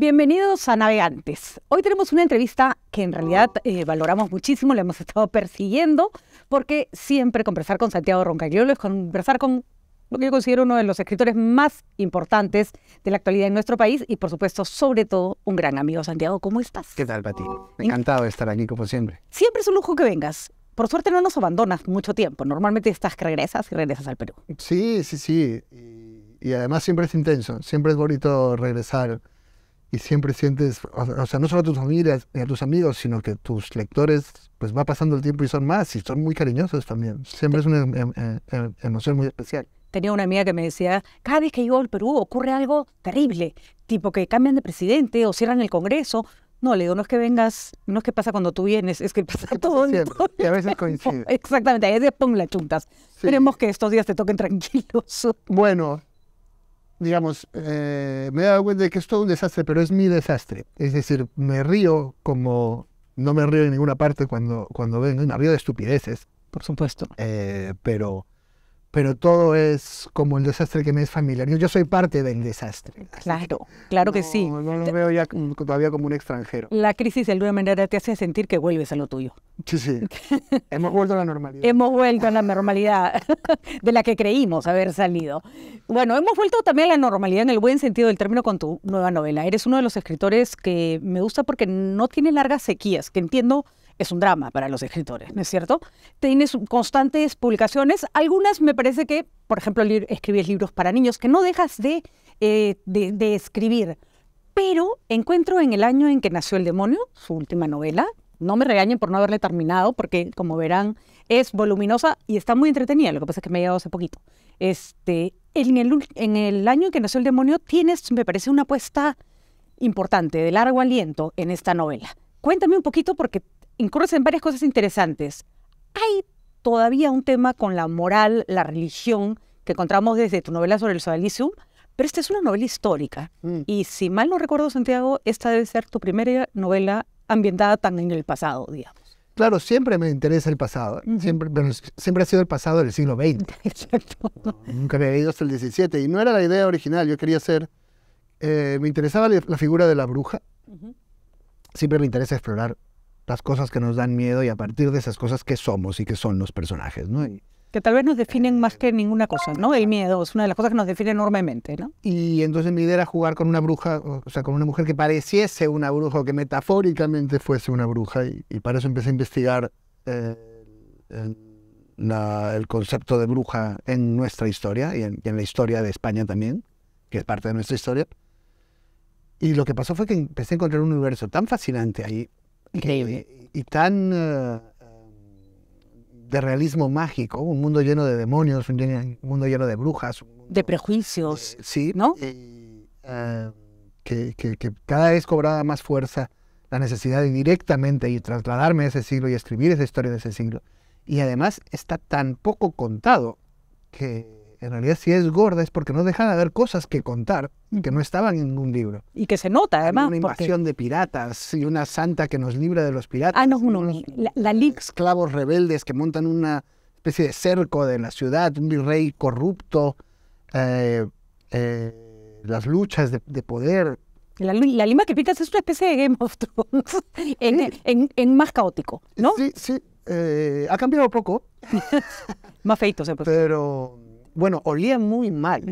Bienvenidos a Navegantes. Hoy tenemos una entrevista que en realidad eh, valoramos muchísimo, la hemos estado persiguiendo, porque siempre conversar con Santiago Roncagliolo es conversar con lo que yo considero uno de los escritores más importantes de la actualidad en nuestro país y, por supuesto, sobre todo, un gran amigo. Santiago, ¿cómo estás? ¿Qué tal, Pati? Encantado de estar aquí, como siempre. Siempre es un lujo que vengas. Por suerte no nos abandonas mucho tiempo. Normalmente estás que regresas y regresas al Perú. Sí, sí, sí. y además siempre es intenso. Siempre es bonito regresar y siempre sientes, o, sea, no solo a tus familias y a tus amigos, sino que tus lectores, pues va pasando el tiempo y son más y son muy cariñosos también. Siempre es una em, em, em, emoción muy especial. Tenía una amiga que me decía, cada vez que llego al Perú ocurre algo terrible, tipo que cambian de presidente o cierran el Congreso. No, le digo, no es que vengas, no es que pasa cuando tú vienes, es que pasa todo, el tiempo. y a veces coincide. Exactamente, a veces pon las chuntas. Esperemos que estos días te toquen tranquilos. Bueno, digamos, eh, me he dado cuenta de que es todo un desastre, pero es mi desastre. Es decir, me río como no me río en ninguna parte cuando, cuando vengo, me río de estupideces. Por supuesto. Eh, pero pero todo es como el desastre que me es familiar. Yo, soy parte del desastre. Claro, claro que sí. No lo veo ya todavía como un extranjero. La crisis de alguna manera te hace sentir que vuelves a lo tuyo. Sí, sí. Hemos vuelto a la normalidad. Hemos vuelto a la normalidad de la que creímos haber salido. Bueno, hemos vuelto también a la normalidad en el buen sentido del término con tu nueva novela. Eres uno de los escritores que me gusta porque no tiene largas sequías, que entiendo es un drama para los escritores, ¿no es cierto? Tienes constantes publicaciones, algunas me parece que, por ejemplo, escribes libros para niños, que no dejas eh, de, de, escribir, pero encuentro en el año en que nació el demonio, su última novela, no me regañen por no haberle terminado, porque como verán, es voluminosa y está muy entretenida. Lo que pasa es que me ha llegado hace poquito. Este, en, el, en el año en que nació el demonio, tienes, me parece, una apuesta importante, de largo aliento en esta novela. Cuéntame un poquito, porque incurres en varias cosas interesantes. Hay todavía un tema con la moral, la religión, que encontramos desde tu novela sobre el socialismo, pero esta es una novela histórica. Mm. Y si mal no recuerdo, Santiago, esta debe ser tu primera novela ambientada tan en el pasado, digamos. Claro, siempre me interesa el pasado. siempre, siempre ha sido el pasado del siglo XX. Exacto. Nunca había ido hasta el XVII. Y no era la idea original. Yo quería ser... Eh, me interesaba la figura de la bruja. Siempre me interesa explorar las cosas que nos dan miedo y a partir de esas cosas que somos y que son los personajes, ¿no? que tal vez nos definen más que ninguna cosa, ¿no? El miedo es una de las cosas que nos define enormemente, ¿no? Y entonces mi idea era jugar con una bruja, o sea, con una mujer que pareciese una bruja o que metafóricamente fuese una bruja y, para eso empecé a investigar eh, el, concepto de bruja en nuestra historia y en la historia de España también, que es parte de nuestra historia. Y lo que pasó fue que empecé a encontrar un universo tan fascinante ahí Increíble. Y, tan eh, eh, de realismo mágico, un mundo lleno de demonios, un, mundo lleno de brujas. de prejuicios. Eh, sí, ¿no? que, cada vez cobraba más fuerza la necesidad de directamente y trasladarme a ese siglo y escribir esa historia de ese siglo. Y además está tan poco contado que en realidad si es gorda es porque no dejan de haber cosas que contar que no estaban en ningún libro. Y que se nota además. Una invasión de piratas y una santa que nos libra de los piratas. Ah, no, uno, la, Esclavos rebeldes que montan una especie de cerco de la ciudad, un virrey corrupto, eh, eh, las luchas de, poder. La, lima que pintas es una especie de Game of Thrones en, más caótico, ¿no? Sí, sí. Eh, ha cambiado poco. más feito, se Pero bueno, olía muy mal.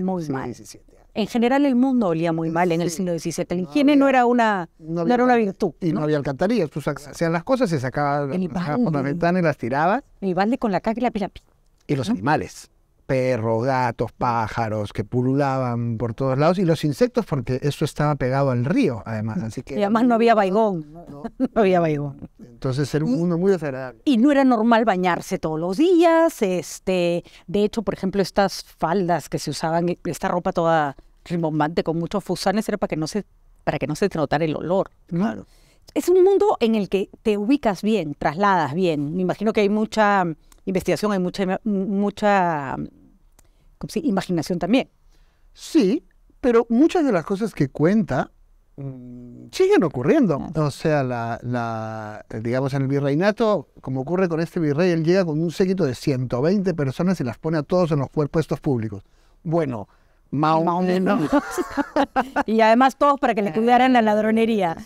En general el mundo olía muy mal en el siglo XVII. La higiene no, era una, no, era una virtud. Y no, había alcantarillas. Tú pues, hacían las cosas, se sacaba, la ventana y las tiraba. balde con la caca y la Y los animales perros, gatos, pájaros que pululaban por todos lados y los insectos porque eso estaba pegado al río además, así que... Y además no había baigón, no, había baigón. Entonces era un mundo muy desagradable. Y no era normal bañarse todos los días, este, de hecho, por ejemplo, estas faldas que se usaban, esta ropa toda rimbombante con muchos fusanes era para que no se para que no se notara el olor. Claro. Es un mundo en el que te ubicas bien, trasladas bien. Me imagino que hay mucha investigación, hay mucha, mucha imaginación también. Sí, pero muchas de las cosas que cuenta mm, siguen ocurriendo. O sea, la, digamos, en el virreinato, como ocurre con este virrey, él llega con un séquito de 120 personas y las pone a todos en los puestos públicos. Bueno, más o menos. y además todos para que le cuidaran la ladronería.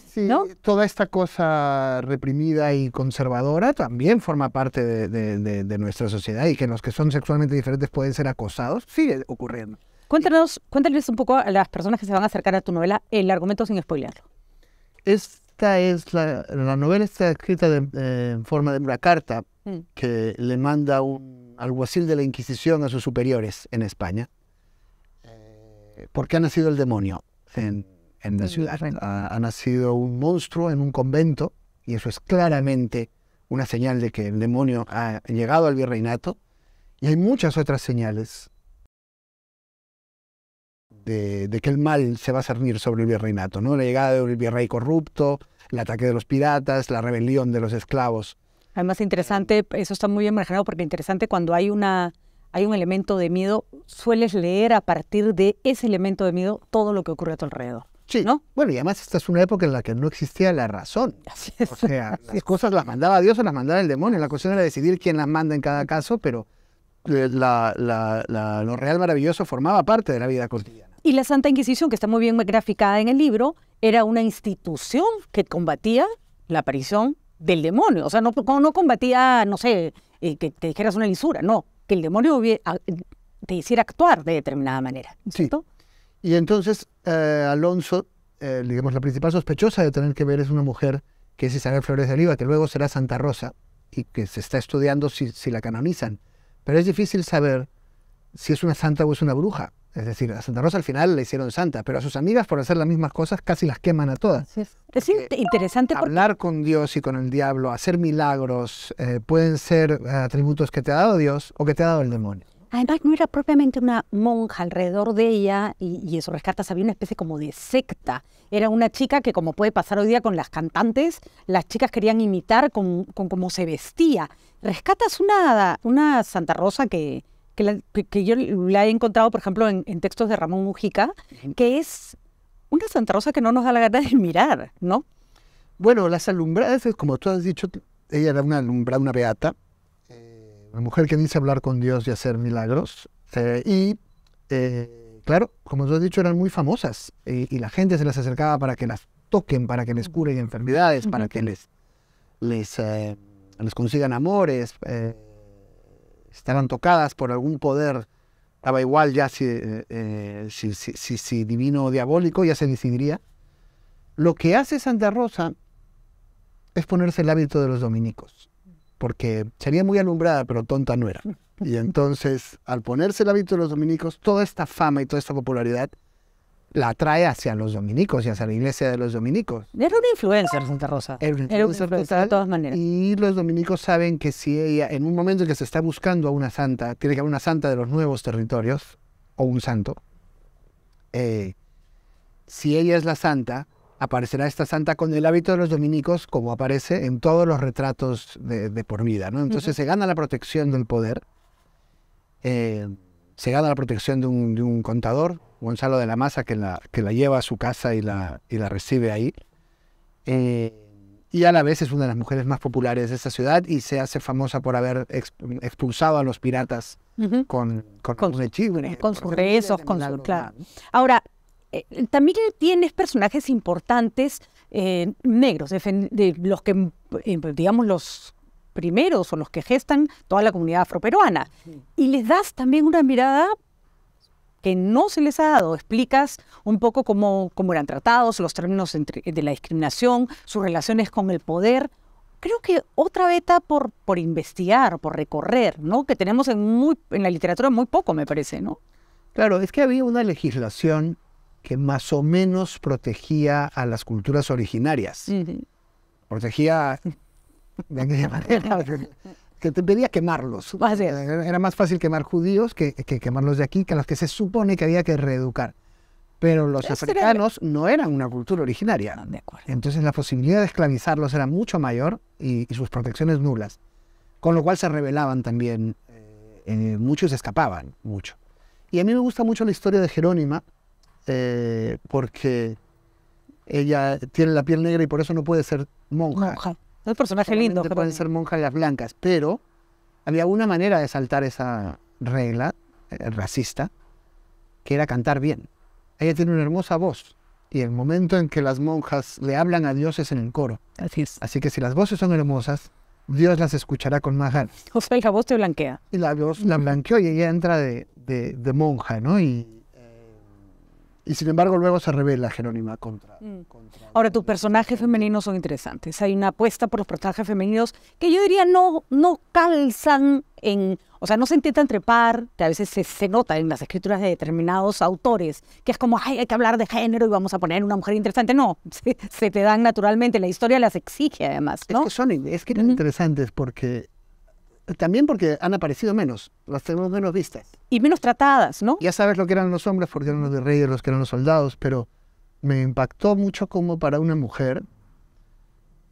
toda esta cosa reprimida y conservadora también forma parte de, de, nuestra sociedad y que los que son sexualmente diferentes pueden ser acosados, sigue ocurriendo. Cuéntanos, cuéntales un poco a las personas que se van a acercar a tu novela el argumento sin spoilearlo. Esta es la, la novela está escrita eh, en forma de una carta mm. que le manda un alguacil de la Inquisición a sus superiores en España ¿Por qué ha nacido el demonio en, la ciudad? Ha, nacido un monstruo en un convento y eso es claramente una señal de que el demonio ha llegado al virreinato. Y hay muchas otras señales de, que el mal se va a cernir sobre el virreinato, ¿no? La llegada del virrey corrupto, el ataque de los piratas, la rebelión de los esclavos. Además, interesante, eso está muy bien marginado porque interesante cuando hay una hay un elemento de miedo, sueles leer a partir de ese elemento de miedo todo lo que ocurre a tu alrededor. Sí. ¿No? Bueno, y además esta es una época en la que no existía la razón. Así es. O sea, las cosas las mandaba Dios o las mandaba el demonio. La cuestión era decidir quién las manda en cada caso, pero eh, lo real maravilloso formaba parte de la vida cotidiana. Y la Santa Inquisición, que está muy bien graficada en el libro, era una institución que combatía la aparición del demonio. O sea, no, no combatía, no sé, eh, que te dijeras una lisura, no que el demonio ah, te hiciera actuar de determinada manera. Y entonces eh, Alonso, eh, digamos, la principal sospechosa de tener que ver es una mujer que es Isabel Flores de Oliva, que luego será Santa Rosa y que se está estudiando si, si la canonizan. Pero es difícil saber si es una santa o es una bruja. Es decir, a Santa Rosa al final la hicieron santa, pero a sus amigas por hacer las mismas cosas casi las queman a todas. Es, interesante. Hablar con Dios y con el diablo, hacer milagros, eh, pueden ser eh, atributos que te ha dado Dios o que te ha dado el demonio. Además, no era propiamente una monja alrededor de ella, y, eso rescatas, había una especie como de secta. Era una chica que, como puede pasar hoy día con las cantantes, las chicas querían imitar con, cómo se vestía. Rescatas una, una Santa Rosa que, que, yo la he encontrado, por ejemplo, en, textos de Ramón Mujica, que es una Santa Rosa que no nos da la gana de mirar, ¿no? Bueno, las alumbradas, como tú has dicho, ella era una alumbrada, una beata, eh, una mujer que dice hablar con Dios y hacer milagros. Eh, y eh, claro, como tú has dicho, eran muy famosas y, la gente se las acercaba para que las toquen, para que les curen enfermedades, para que les, les, les consigan amores estarán tocadas por algún poder, daba igual ya eh, eh, si, si, si divino o diabólico, ya se decidiría. Lo que hace Santa Rosa es ponerse el hábito de los dominicos, porque sería muy alumbrada, pero tonta no era. Y entonces, al ponerse el hábito de los dominicos, toda esta fama y toda esta popularidad la atrae hacia los dominicos y hacia la iglesia de los dominicos. Era una influencer Santa Rosa. Era una influencer, total, de todas maneras. Y los dominicos saben que si ella, en un momento en que se está buscando a una santa, tiene que haber una santa de los nuevos territorios o un santo, eh, si ella es la santa, aparecerá esta santa con el hábito de los dominicos como aparece en todos los retratos de, por vida. ¿no? Entonces se gana la protección del poder, eh, se gana la protección de un contador, Gonzalo de la Maza, que la, que la lleva a su casa y la, y la recibe ahí. Eh, y a la vez es una de las mujeres más populares de esa ciudad y se hace famosa por haber expulsado a los piratas con, con, con, un con, sus rezos, con su... Ahora, eh, también tienes personajes importantes eh, negros, de, los que, digamos, los primeros o los que gestan toda la comunidad afroperuana. Y les das también una mirada que no se les ha dado. Explicas un poco cómo, cómo eran tratados, los términos de la discriminación, sus relaciones con el poder. Creo que otra beta por, por investigar, por recorrer, ¿no? Que tenemos en, muy, en la literatura muy poco, me parece, ¿no? Claro, es que había una legislación que más o menos protegía a las culturas originarias. Protegía de manera que te pedía quemarlos. Eh, era más fácil quemar judíos que, quemarlos de aquí, que a los que se supone que había que reeducar. Pero los africanos no eran una cultura originaria. Entonces la posibilidad de esclavizarlos era mucho mayor y, sus protecciones nulas. Con lo cual se rebelaban también. Eh, eh muchos escapaban, mucho. Y a mí me gusta mucho la historia de Jerónima, eh, porque ella tiene la piel negra y por eso no puede ser monja personaje lindo lindo. Pueden ser monjas las blancas, pero había una manera de saltar esa regla eh, racista, que era cantar bien. Ella tiene una hermosa voz y el momento en que las monjas le hablan a Dios es en el coro. Así es. Así que si las voces son hermosas, Dios las escuchará con más ganas. O sea, la voz te blanquea. Y la voz la blanqueó y ella entra de, monja, ¿no? Y sin embargo luego se revela Jerónima contra, mm. Ahora, tus personajes femeninos son interesantes. Hay una apuesta por los personajes femeninos que yo diría no, no calzan en... O sea, no se intentan trepar, que a veces se, nota en las escrituras de determinados autores, que es como, hay que hablar de género y vamos a poner una mujer interesante. No, se, te dan naturalmente, la historia las exige además. ¿no? Es que son es que eran interesantes porque también porque han aparecido menos, las tenemos menos vistas. Y menos tratadas, ¿no? Ya sabes lo que eran los hombres, porque eran los de reyes, los que eran los soldados, pero me impactó mucho como para una mujer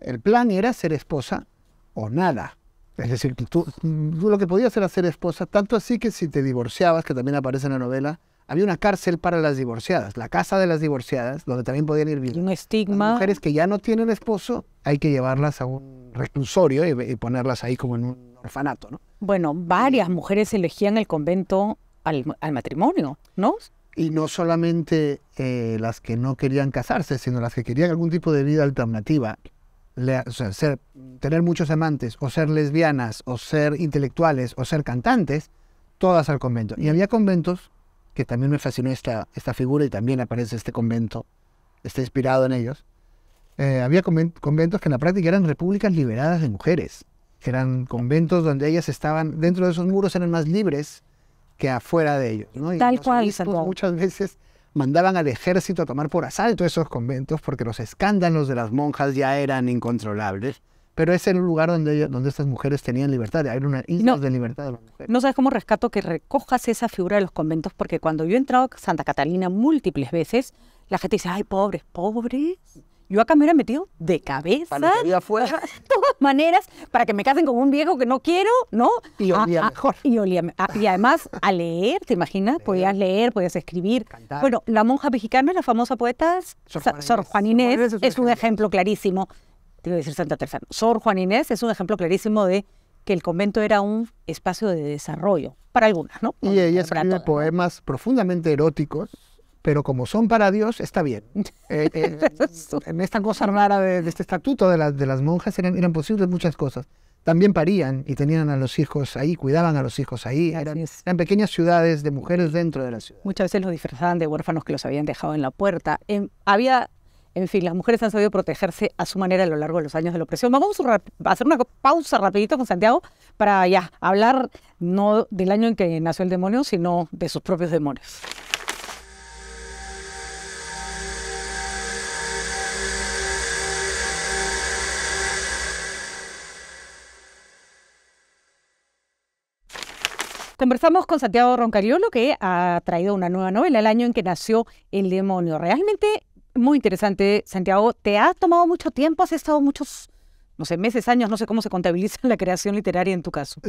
el plan era ser esposa o nada. Es decir, tú, tú lo que podías era ser esposa, tanto así que si te divorciabas, que también aparece en la novela, había una cárcel para las divorciadas, la casa de las divorciadas, donde también podían ir Y Un estigma. Las mujeres que ya no tienen esposo, hay que llevarlas a un reclusorio y, ponerlas ahí como en un orfanato, ¿no? Bueno, varias mujeres elegían el convento al, matrimonio, ¿no? Y no solamente eh, las que no querían casarse, sino las que querían algún tipo de vida alternativa. o sea, ser, tener muchos amantes, o ser lesbianas, o ser intelectuales, o ser cantantes, todas al convento. Y había conventos que también me fascinó esta, esta figura y también aparece este convento, está inspirado en ellos. Eh, había conventos que en la práctica eran repúblicas liberadas de mujeres. Eran conventos donde ellas estaban, dentro de esos muros eran más libres que afuera de ellos. Y tal cual, Muchas veces mandaban al ejército a tomar por asalto esos conventos porque los escándalos de las monjas ya eran incontrolables. Pero ese era un lugar donde, donde estas mujeres tenían libertad, hay una isla de libertad de las mujeres. No sabes cómo rescato que recojas esa figura de los conventos, porque cuando yo he entrado a Santa Catalina múltiples veces, la gente dice, ay, pobres, pobres. Yo acá me hubiera metido de cabeza. Para fuera. De todas maneras, para que me casen con un viejo que no quiero, ¿no? Y ah, olía ah, mejor. y, olía, ah, y además, a leer, ¿te imaginas? Podías leer, podías escribir. Bueno, la monja mexicana, la famosa poeta Sor, Juana Inés, Juan Inés, es un ejemplo clarísimo. Tiene que decir Santa Teresa, Sor Juan Inés es un ejemplo clarísimo de que el convento era un espacio de desarrollo, para algunas, ¿no? Y ella una poemas profundamente eróticos, pero como son para Dios, está bien. Eh, eh, en esta cosa rara de, este estatuto de, las monjas eran, posibles muchas cosas. También parían y tenían a los hijos ahí, cuidaban a los hijos ahí. Eran, pequeñas ciudades de mujeres dentro de la ciudad. Muchas veces los disfrazaban de huérfanos que los habían dejado en la puerta. había en fin, las mujeres han sabido protegerse a su manera a lo largo de los años de la opresión. Vamos a hacer una pausa rapidito con Santiago para ya hablar no del año en que nació el demonio, sino de sus propios demonios. Conversamos con Santiago Roncariolo, que ha traído una nueva novela, El año en que nació el demonio. Realmente muy interesante, Santiago. ¿Te ha tomado mucho tiempo? ¿Has estado muchos, no sé, meses, años? No sé cómo se contabiliza la creación literaria en tu caso.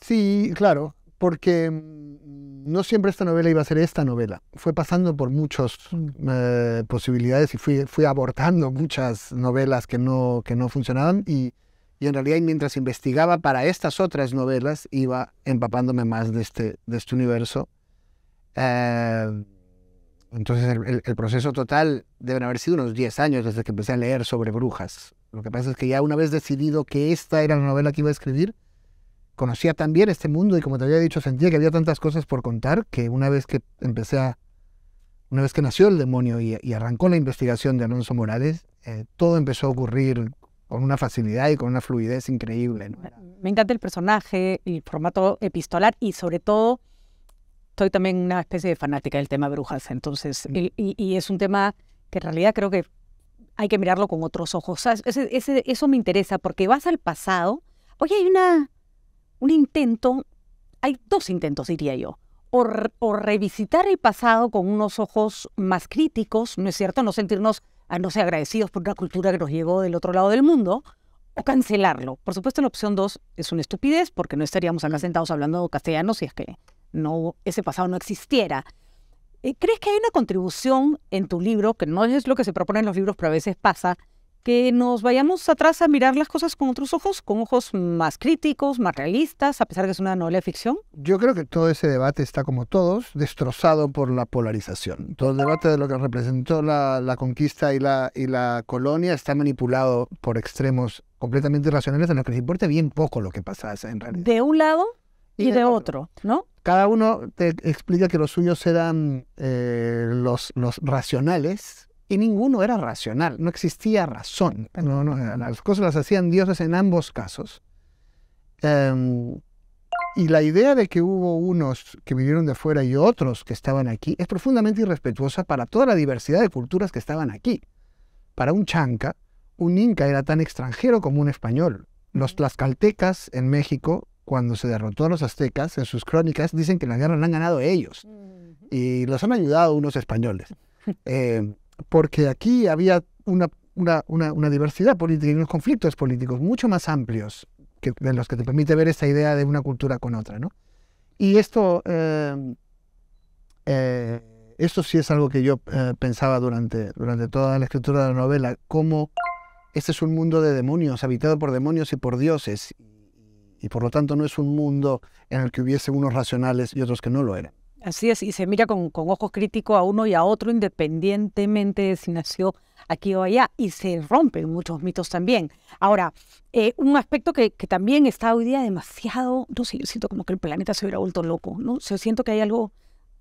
Sí, claro, porque mm, no siempre esta novela iba a ser esta novela. Fue pasando por muchas mm. eh, posibilidades y fui, abortando muchas novelas que no, que no funcionaban y, en realidad mientras investigaba para estas otras novelas iba empapándome más de este, de este universo. Eh, entonces el, proceso total deben haber sido unos 10 años desde que empecé a leer sobre brujas. Lo que pasa es que ya una vez decidido que esta era la novela que iba a escribir, conocía también este mundo y como te había dicho, sentía que había tantas cosas por contar que una vez que empecé a... Una vez que nació el demonio y, arrancó la investigación de Alonso Morales, eh, todo empezó a ocurrir con una facilidad y con una fluidez increíble. Me encanta el personaje, el formato epistolar y sobre todo soy también una especie de fanática del tema brujas, entonces, mm. y, es un tema que en realidad creo que hay que mirarlo con otros ojos. eso me interesa porque vas al pasado, oye, hay una, un intento, hay dos intentos, diría yo. O, revisitar el pasado con unos ojos más críticos, ¿no es cierto? No sentirnos, ah, no ser agradecidos por una cultura que nos llegó del otro lado del mundo, o cancelarlo. Por supuesto, la opción dos es una estupidez, porque no estaríamos acá mm. sentados hablando castellano si es que no, ese pasado no existiera. Eh, ¿Crees que hay una contribución en tu libro, que no es lo que se propone en los libros, pero a veces pasa, que nos vayamos atrás a mirar las cosas con otros ojos, con ojos más críticos, más realistas, a pesar de que es una novela de ficción? Yo creo que todo ese debate está, como todos, destrozado por la polarización. Todo el debate de lo que representó la, conquista y la, la colonia está manipulado por extremos completamente irracionales en los que les importa bien poco lo que pasa en realidad. De un lado, y de otro, ¿no? Cada uno te explica que los suyos eran eh, los, los racionales, y ninguno era racional, no existía razón. las cosas las hacían dioses en ambos casos. Em, y la idea de que hubo unos que vinieron de fuera y otros que estaban aquí es profundamente irrespetuosa para toda la diversidad de culturas que estaban aquí. Para un chanca, un inca era tan extranjero como un español. Los tlaxcaltecas en México cuando se derrotó a los aztecas, en sus crónicas dicen que la guerra la han ganado ellos y los han ayudado unos españoles. Eh, porque aquí había una, una, una, diversidad política y unos conflictos políticos mucho más amplios que, de los que te permite ver esta idea de una cultura con otra. ¿no? Y esto, eh, eh, esto sí es algo que yo pensaba durante, durante toda la escritura de la novela, cómo este es un mundo de demonios, habitado por demonios y por dioses y por lo tanto no es un mundo en el que hubiese unos racionales y otros que no lo eran. Así es, y se mira con, ojos críticos a uno y a otro independientemente de si nació aquí o allá, y se rompen muchos mitos también. Ahora, eh, un aspecto que, también está hoy día demasiado, no sé, yo siento como que el planeta se hubiera vuelto loco, ¿no? Yo siento que hay algo,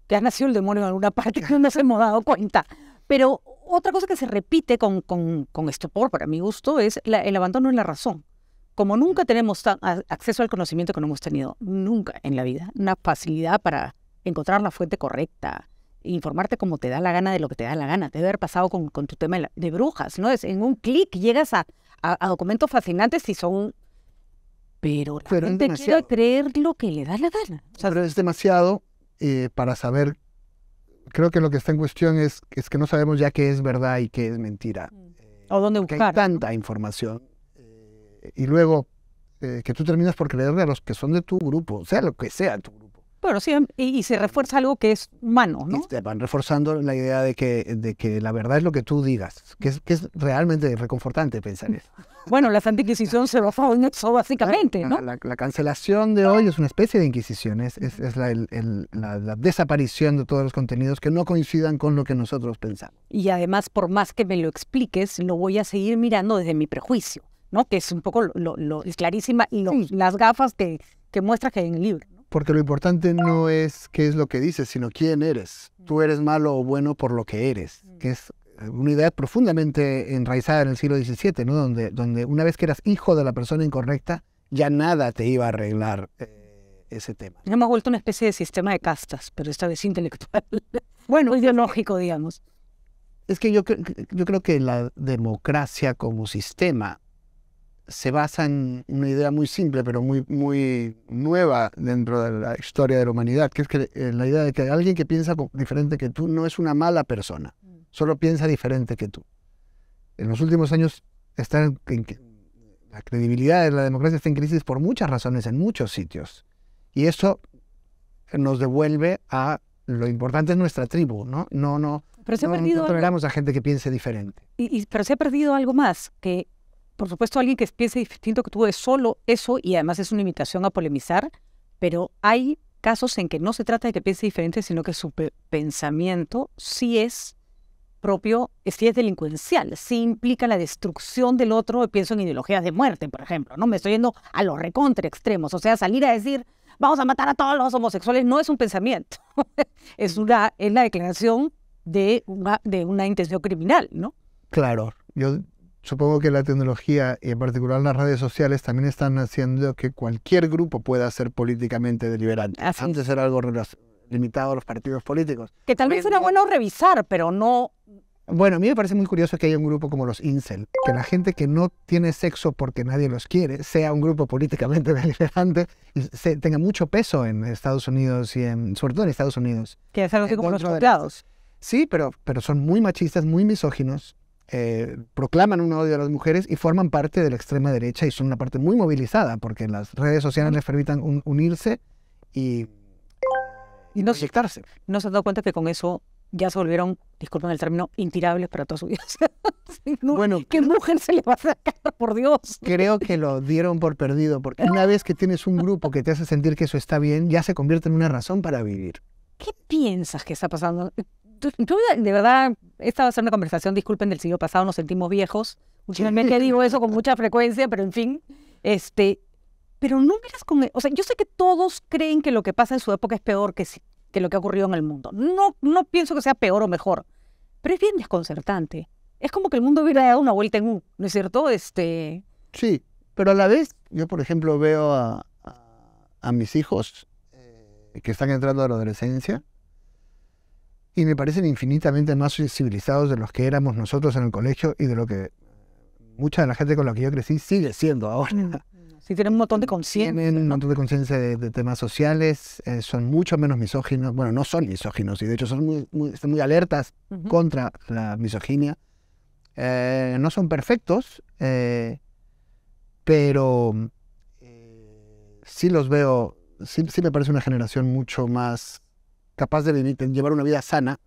que ha nacido el demonio en alguna parte que no nos hemos dado cuenta. Pero otra cosa que se repite con, con, estupor, para mi gusto, es el abandono en la razón como nunca tenemos acceso al conocimiento que no hemos tenido nunca en la vida, una facilidad para encontrar la fuente correcta, informarte como te da la gana de lo que te da la gana, debe haber pasado con, tu tema de, brujas, ¿no? en un clic llegas a, documentos fascinantes y son... Pero la Pero gente creer lo que le da la gana. O Pero es demasiado eh, para saber... Creo que lo que está en cuestión es, es que no sabemos ya qué es verdad y qué es mentira. Mm. O dónde buscar. tanta información y luego eh, que tú terminas por creerle a los que son de tu grupo, sea lo que sea tu grupo. Pero sí, y, se refuerza algo que es humano, ¿no? Y te van reforzando la idea de que, de que la verdad es lo que tú digas, que es, realmente reconfortante pensar eso. Bueno, la Santa Inquisición se lo en eso básicamente, ¿no? La, cancelación de hoy es una especie de inquisición, es, es, la, la, desaparición de todos los contenidos que no coincidan con lo que nosotros pensamos. Y además, por más que me lo expliques, lo voy a seguir mirando desde mi prejuicio. Que es un poco lo, lo es clarísima y las gafas que, que muestra que hay en el libro. Porque lo importante no es qué es lo que dices, sino quién eres. Mm. Tú eres malo o bueno por lo que eres, mm. que es eh, una idea profundamente enraizada en el siglo XVII, ¿no? Donde, donde una vez que eras hijo de la persona incorrecta, ya nada te iba a arreglar eh, ese tema. hemos vuelto una especie de sistema de castas, pero esta vez intelectual. Bueno, ideológico, digamos. Es que yo, yo creo que la democracia como sistema se basa en una idea muy simple, pero muy, muy nueva dentro de la historia de la humanidad, que es que, eh, la idea de que alguien que piensa diferente que tú no es una mala persona, mm. solo piensa diferente que tú. En los últimos años está en, la credibilidad de la democracia está en crisis por muchas razones en muchos sitios. Y eso nos devuelve a lo importante es nuestra tribu, ¿no? No, no. toleramos a gente que piense diferente. pero se ha perdido algo más, que por supuesto, alguien que piense distinto que tú es solo eso y además es una invitación a polemizar, pero hay casos en que no se trata de que piense diferente, sino que su pensamiento sí es propio, sí es delincuencial, sí implica la destrucción del otro. Pienso en ideologías de muerte, por ejemplo, ¿no? Me estoy yendo a los recontra extremos, o sea, salir a decir vamos a matar a todos los homosexuales no es un pensamiento, es una es la declaración de una, de una intención criminal, ¿no? Claro, yo supongo que la tecnología y en particular las redes sociales también están haciendo que cualquier grupo pueda ser políticamente deliberante. Antes era algo limitado a los partidos políticos. Que tal vez era bueno revisar, pero no... Bueno, a mí me parece muy curioso que haya un grupo como los incel, que la gente que no tiene sexo porque nadie los quiere sea un grupo políticamente deliberante y se, tenga mucho peso en Estados Unidos y en, sobre todo en Estados Unidos. Que es algo así como los Sí, pero, pero son muy machistas, muy misóginos, eh, proclaman un odio a las mujeres y forman parte de la extrema derecha y son una parte muy movilizada porque las redes sociales les permitan unirse y, y no, ¿No se han dado cuenta que con eso ya se volvieron, disculpen el término, intirables para toda su vida. bueno, ¿qué mujer se le va a sacar, por Dios? Creo que lo dieron por perdido, porque una vez que tienes un grupo que te hace sentir que eso está bien, ya se convierte en una razón para vivir. ¿Qué piensas que está pasando? yo de verdad, esta va a ser una conversación, disculpen, del siglo pasado, nos sentimos viejos. Últimamente digo eso con mucha frecuencia, pero en fin, este, pero no miras con, e, o sea, yo sé que todos creen que lo que pasa en su época es peor que, que lo que ha ocurrido en el mundo. No, no pienso que sea peor o mejor, pero es bien desconcertante. Es como que el mundo hubiera dado una vuelta en U, ¿no es cierto? Este... Sí, pero a la vez, yo por ejemplo veo a, mis hijos eh, que están entrando a la adolescencia y me parecen infinitamente más civilizados de los que éramos nosotros en el colegio y de lo que mucha de la gente con la que yo crecí sigue siendo ahora. Mm. Sí, tienen un montón de conciencia. Tienen un montón de conciencia de, temas sociales, eh, son mucho menos misóginos, bueno, no son misóginos, y de hecho son muy, están muy alertas contra la misoginia. Eh, no son perfectos, eh, pero sí los veo, sí, sí me parece una generación mucho más capaz de llevar una vida sana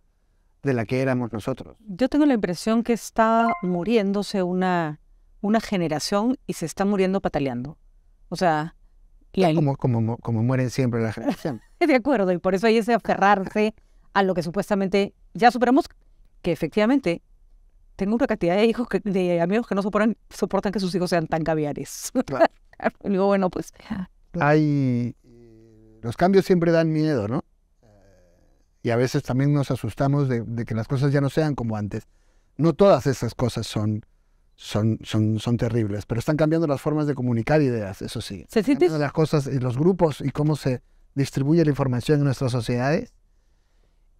de la que éramos nosotros. Yo tengo la impresión que está muriéndose una, una generación y se está muriendo pataleando. O sea... Como, como, como mueren siempre la generación. de acuerdo, y por eso hay ese aferrarse a lo que supuestamente ya superamos, que efectivamente tengo una cantidad de hijos de amigos que no soportan, soportan que sus hijos sean tan caviares. Claro. Digo, bueno, pues. Hay. Eh, los cambios siempre dan miedo, ¿no? y a veces también nos asustamos de, que las cosas ya no sean como antes. No todas esas cosas son, son, son, son terribles, pero están cambiando las formas de comunicar ideas, eso sí. ¿Se siente? Las cosas y los grupos y cómo se distribuye la información en nuestras sociedades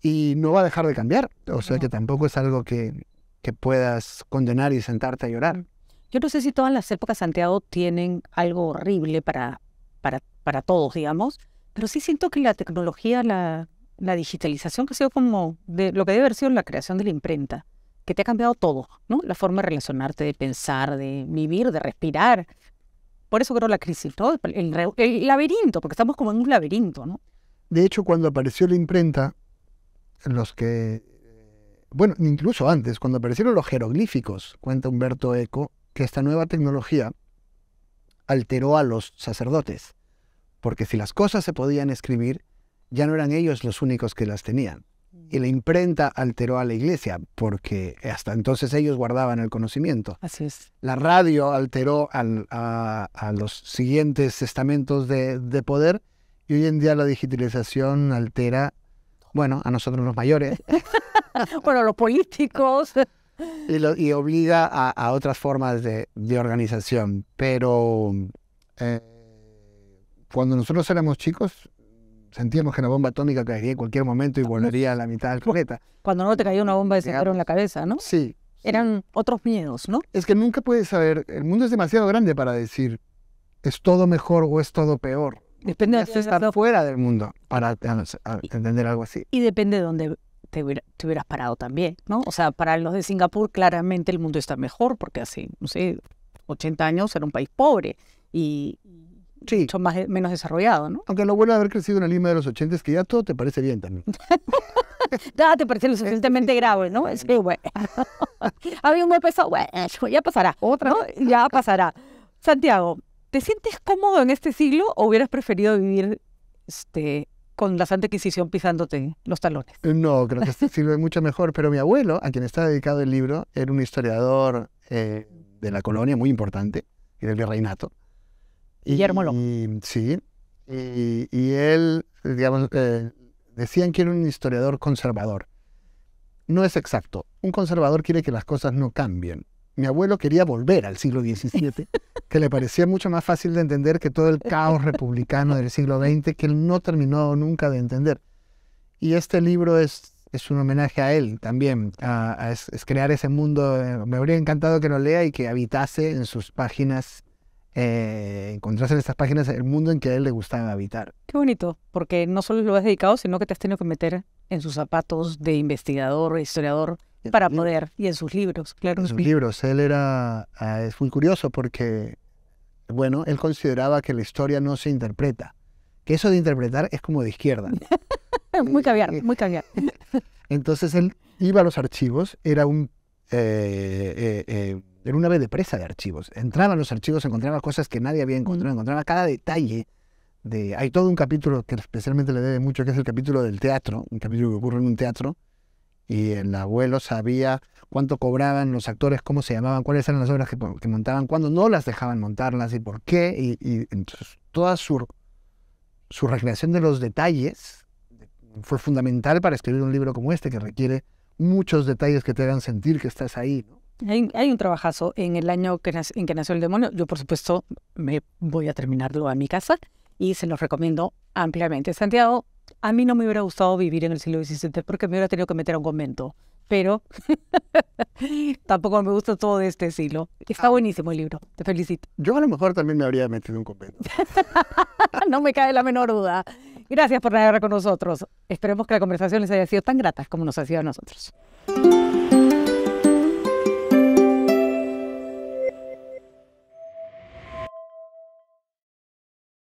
y no va a dejar de cambiar. O sea que tampoco es algo que, que puedas condenar y sentarte a llorar. Yo no sé si todas las épocas, Santiago, tienen algo horrible para, para, para todos, digamos, pero sí siento que la tecnología, la, la digitalización que ha sido como de lo que debe haber sido la creación de la imprenta, que te ha cambiado todo, ¿no? La forma de relacionarte, de pensar, de vivir, de respirar. Por eso creo la crisis, todo El, laberinto, porque estamos como en un laberinto, ¿no? De hecho, cuando apareció la imprenta, los que bueno, incluso antes, cuando aparecieron los jeroglíficos, cuenta Humberto Eco, que esta nueva tecnología alteró a los sacerdotes, porque si las cosas se podían escribir, ya no eran ellos los únicos que las tenían. Y la imprenta alteró a la iglesia, porque hasta entonces ellos guardaban el conocimiento. Así es. La radio alteró a, los siguientes estamentos de, poder, y hoy en día la digitalización altera, bueno, a nosotros los mayores. bueno, los políticos. Y, obliga a, otras formas de, organización. Pero eh, cuando nosotros éramos chicos, sentíamos que una bomba atómica caería en cualquier momento y volvería a la mitad del planeta. Cuando no te caía una bomba de se en la cabeza, ¿no? Sí. Eran otros miedos, ¿no? Es que nunca puedes saber, el mundo es demasiado grande para decir, es todo mejor o es todo peor. Depende de estar fuera del mundo para entender algo así. Y depende de dónde te, te, hubieras parado también, ¿no? O sea, para los de Singapur claramente el mundo está mejor porque hace, no sé, 80 años era un país pobre y, sí. mucho más, eh, menos desarrollado, ¿no? Aunque lo bueno de haber crecido en el Lima de los 80 que ya todo te parece bien también. ya te parece lo suficientemente grave, ¿no? Sí, güey. Había un golpe, güey, ya pasará. Otra. ¿no? Ya pasará. Santiago, ¿te sientes cómodo en este siglo o hubieras preferido vivir este, con la Santa Inquisición pisándote los talones. Eh, no, creo que este sirve mucho mejor, pero mi abuelo, a quien está dedicado el libro, era un historiador eh, de la colonia muy importante y del virreinato. Guillermo López Y, sí, y, él, digamos, eh, decían que era un historiador conservador. No es exacto. Un conservador quiere que las cosas no cambien. Mi abuelo quería volver al siglo XVII, que le parecía mucho más fácil de entender que todo el caos republicano del siglo XX, que él no terminó nunca de entender. Y este libro es, es un homenaje a él también, a, es crear ese mundo. Me habría encantado que lo lea y que habitase en sus páginas eh, en estas páginas el mundo en que a él le gustaba habitar. Qué bonito, porque no solo lo has dedicado, sino que te has tenido que meter en sus zapatos de investigador, historiador, eh, para eh, poder, y en sus libros, claro. En sus libros, él era, ah, es muy curioso porque, bueno, él consideraba que la historia no se interpreta, que eso de interpretar es como de izquierda. muy caviar, eh, muy caviar. Entonces él iba a los archivos, era un... Era una vez de presa de archivos. Entraba en los archivos, encontraba cosas que nadie había encontrado, mm. encontraba cada detalle. De, hay todo un capítulo que especialmente le debe mucho, que es el capítulo del teatro, un capítulo que ocurre en un teatro, y el abuelo sabía cuánto cobraban los actores, cómo se llamaban, cuáles eran las obras que, montaban, cuándo no las dejaban montarlas y por qué, y, entonces toda su, su recreación de los detalles fue fundamental para escribir un libro como este, que requiere muchos detalles que te hagan sentir que estás ahí, ¿no? Hay, un trabajazo en el año que en que nació el demonio. Yo, por supuesto, me voy a terminarlo a mi casa y se los recomiendo ampliamente. Santiago, a mí no me hubiera gustado vivir en el siglo XVII porque me hubiera tenido que meter a un convento, pero tampoco me gusta todo de este siglo. Está ah. buenísimo el libro, te felicito. Yo a lo mejor también me habría metido en un convento. no me cae la menor duda. Gracias por navegar con nosotros. Esperemos que la conversación les haya sido tan grata como nos ha sido a nosotros.